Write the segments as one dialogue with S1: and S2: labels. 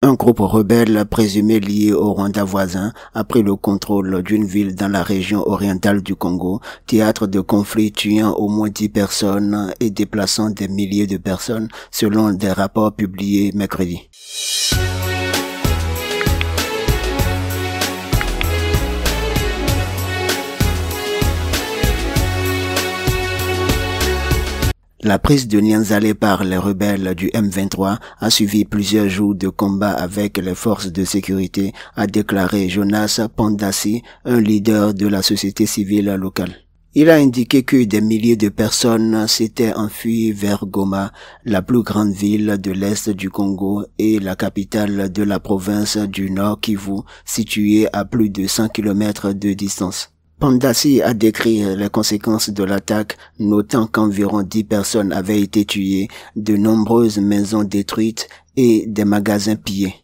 S1: Un groupe rebelle présumé lié au Rwanda voisin a pris le contrôle d'une ville dans la région orientale du Congo, théâtre de conflits tuant au moins dix personnes et déplaçant des milliers de personnes selon des rapports publiés mercredi. La prise de Nianzale par les rebelles du M23 a suivi plusieurs jours de combat avec les forces de sécurité, a déclaré Jonas Pandasi, un leader de la société civile locale. Il a indiqué que des milliers de personnes s'étaient enfuies vers Goma, la plus grande ville de l'Est du Congo et la capitale de la province du Nord Kivu, située à plus de 100 km de distance. Pandasi a décrit euh, les conséquences de l'attaque, notant qu'environ 10 personnes avaient été tuées, de nombreuses maisons détruites et des magasins pillés.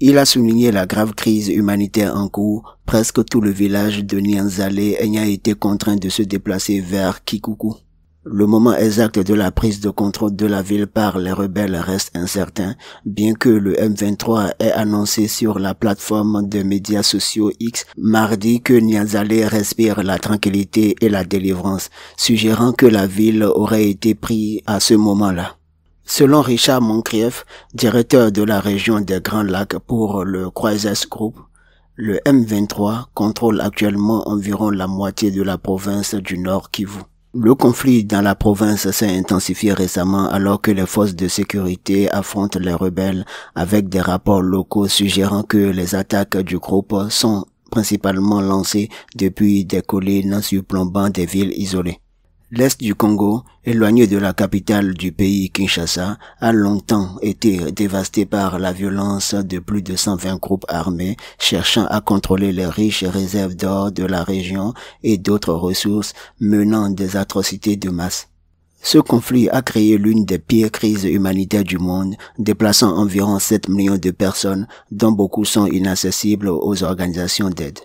S1: Il a souligné la grave crise humanitaire en cours, presque tout le village de Nianzale ayant été contraint de se déplacer vers Kikuku. Le moment exact de la prise de contrôle de la ville par les rebelles reste incertain, bien que le M23 ait annoncé sur la plateforme de médias sociaux X mardi que Niazaleh respire la tranquillité et la délivrance, suggérant que la ville aurait été prise à ce moment-là. Selon Richard Moncrief, directeur de la région des Grands Lacs pour le Croisès Group, le M23 contrôle actuellement environ la moitié de la province du Nord Kivu. Le conflit dans la province s'est intensifié récemment alors que les forces de sécurité affrontent les rebelles avec des rapports locaux suggérant que les attaques du groupe sont principalement lancées depuis des collines surplombant des villes isolées. L'Est du Congo, éloigné de la capitale du pays Kinshasa, a longtemps été dévasté par la violence de plus de 120 groupes armés cherchant à contrôler les riches réserves d'or de la région et d'autres ressources menant des atrocités de masse. Ce conflit a créé l'une des pires crises humanitaires du monde, déplaçant environ 7 millions de personnes, dont beaucoup sont inaccessibles aux organisations d'aide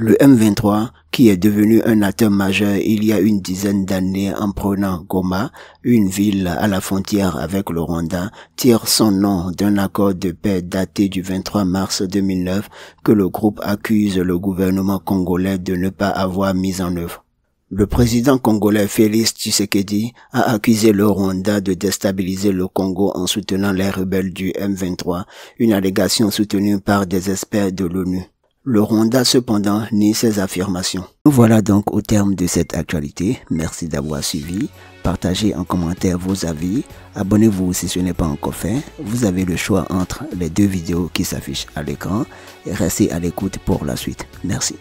S1: le M23, qui est devenu un acteur majeur il y a une dizaine d'années en prenant Goma, une ville à la frontière avec le Rwanda, tire son nom d'un accord de paix daté du 23 mars 2009 que le groupe accuse le gouvernement congolais de ne pas avoir mis en œuvre. Le président congolais Félix Tshisekedi a accusé le Rwanda de déstabiliser le Congo en soutenant les rebelles du M23, une allégation soutenue par des experts de l'ONU. Le Rwanda, cependant, nie ces affirmations. Nous voilà donc au terme de cette actualité. Merci d'avoir suivi. Partagez en commentaire vos avis. Abonnez-vous si ce n'est pas encore fait. Vous avez le choix entre les deux vidéos qui s'affichent à l'écran. Restez à l'écoute pour la suite. Merci.